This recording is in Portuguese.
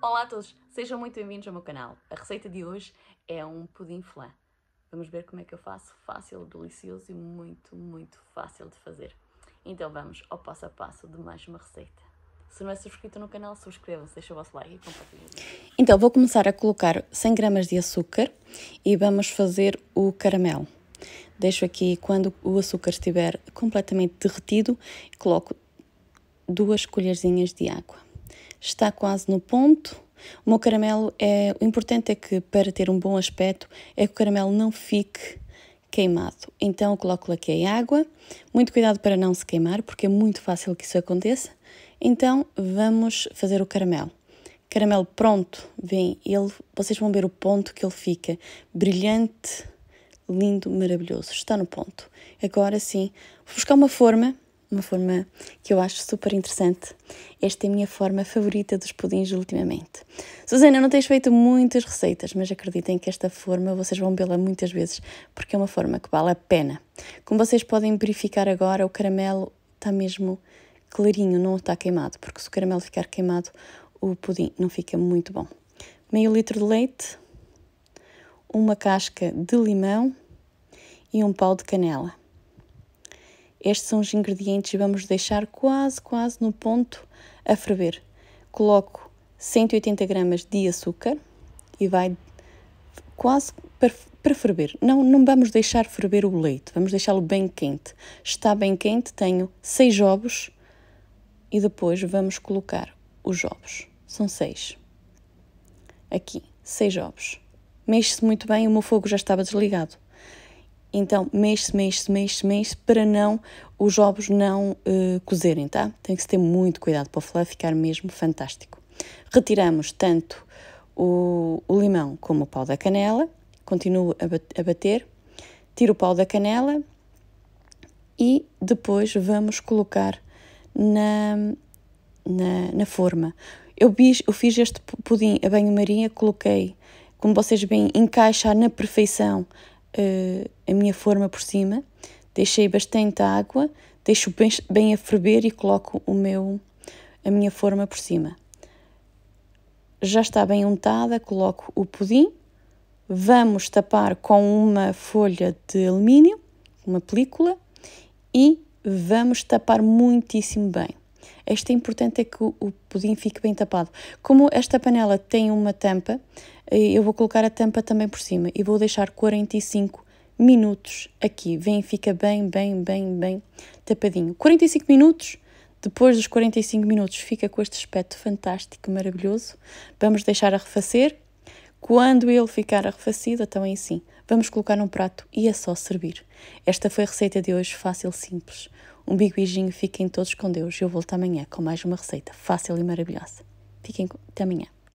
Olá a todos, sejam muito bem-vindos ao meu canal. A receita de hoje é um pudim flan. Vamos ver como é que eu faço. Fácil, delicioso e muito, muito fácil de fazer. Então vamos ao passo a passo de mais uma receita. Se não é subscrito no canal, subscreva-se, deixa o vosso like e compartilhe. Então vou começar a colocar 100 gramas de açúcar e vamos fazer o caramelo. Deixo aqui, quando o açúcar estiver completamente derretido, coloco duas colherzinhas de água está quase no ponto. O meu caramelo é. O importante é que, para ter um bom aspecto, é que o caramelo não fique queimado. Então, coloco aqui em água. Muito cuidado para não se queimar, porque é muito fácil que isso aconteça. Então, vamos fazer o caramelo. Caramelo pronto, vem ele, vocês vão ver o ponto que ele fica, brilhante, lindo, maravilhoso. Está no ponto. Agora sim, vou buscar uma forma uma forma que eu acho super interessante. Esta é a minha forma favorita dos pudins ultimamente. Suzana não tens feito muitas receitas, mas acreditem que esta forma vocês vão vê-la muitas vezes, porque é uma forma que vale a pena. Como vocês podem verificar agora, o caramelo está mesmo clarinho, não está queimado, porque se o caramelo ficar queimado, o pudim não fica muito bom. Meio litro de leite, uma casca de limão e um pau de canela. Estes são os ingredientes e vamos deixar quase, quase no ponto a ferver. Coloco 180 gramas de açúcar e vai quase para, para ferver. Não, não vamos deixar ferver o leite, vamos deixá-lo bem quente. Está bem quente, tenho 6 ovos e depois vamos colocar os ovos. São 6. Aqui, 6 ovos. Mexe-se muito bem, o meu fogo já estava desligado. Então mexe-se, mexe-se, mexe-se, mexe para não os ovos não uh, cozerem, tá? Tem que se ter muito cuidado para o filé ficar mesmo fantástico. Retiramos tanto o, o limão como o pau da canela, continuo a bater, tiro o pau da canela e depois vamos colocar na, na, na forma. Eu, bis, eu fiz este pudim a banho-maria, coloquei, como vocês veem, encaixa na perfeição uh, a minha forma por cima, deixei bastante água, deixo bem, bem a ferver e coloco o meu, a minha forma por cima. Já está bem untada, coloco o pudim, vamos tapar com uma folha de alumínio, uma película, e vamos tapar muitíssimo bem. Este é importante é que o, pudim fique bem tapado. Como esta panela tem uma tampa, eh, eu vou colocar a tampa também por cima e vou deixar 45 minutos aqui. Vem, fica bem, bem, bem, bem tapadinho. 45 minutos, depois dos 45 minutos fica com este aspecto fantástico, maravilhoso. Vamos deixar arrefecer Quando ele ficar arrefecido, então é sim, vamos colocar num prato e é só servir. Esta foi a receita de hoje, fácil, simples. Um big beijinho, fiquem todos com Deus eu volto amanhã com mais uma receita fácil e maravilhosa. Fiquem com... até amanhã.